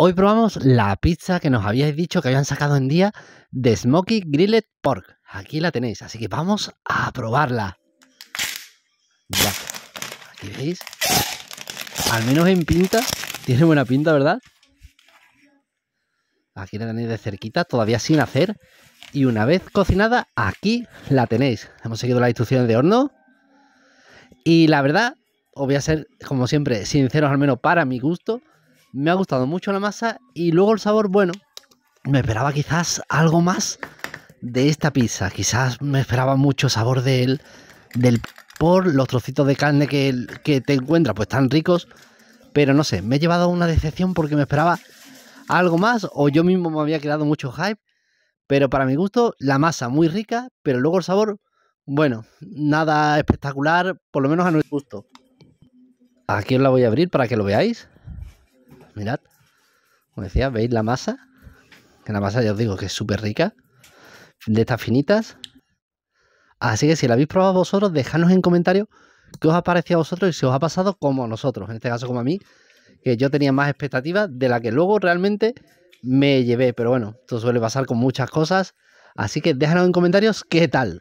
Hoy probamos la pizza que nos habíais dicho que habían sacado en día de Smoky Grilled Pork. Aquí la tenéis, así que vamos a probarla. Aquí veis. Al menos en pinta. Tiene buena pinta, ¿verdad? Aquí la tenéis de cerquita, todavía sin hacer. Y una vez cocinada, aquí la tenéis. Hemos seguido las instrucciones de horno. Y la verdad, os voy a ser, como siempre, sinceros, al menos para mi gusto me ha gustado mucho la masa y luego el sabor, bueno, me esperaba quizás algo más de esta pizza. Quizás me esperaba mucho sabor del, del por los trocitos de carne que, que te encuentras, pues tan ricos. Pero no sé, me he llevado una decepción porque me esperaba algo más o yo mismo me había quedado mucho hype. Pero para mi gusto, la masa muy rica, pero luego el sabor, bueno, nada espectacular, por lo menos a nuestro gusto. Aquí os la voy a abrir para que lo veáis mirad, como decía, ¿veis la masa? Que la masa ya os digo que es súper rica, de estas finitas. Así que si la habéis probado vosotros, dejadnos en comentarios qué os ha parecido a vosotros y si os ha pasado como a nosotros, en este caso como a mí, que yo tenía más expectativas de la que luego realmente me llevé. Pero bueno, esto suele pasar con muchas cosas. Así que déjanos en comentarios qué tal.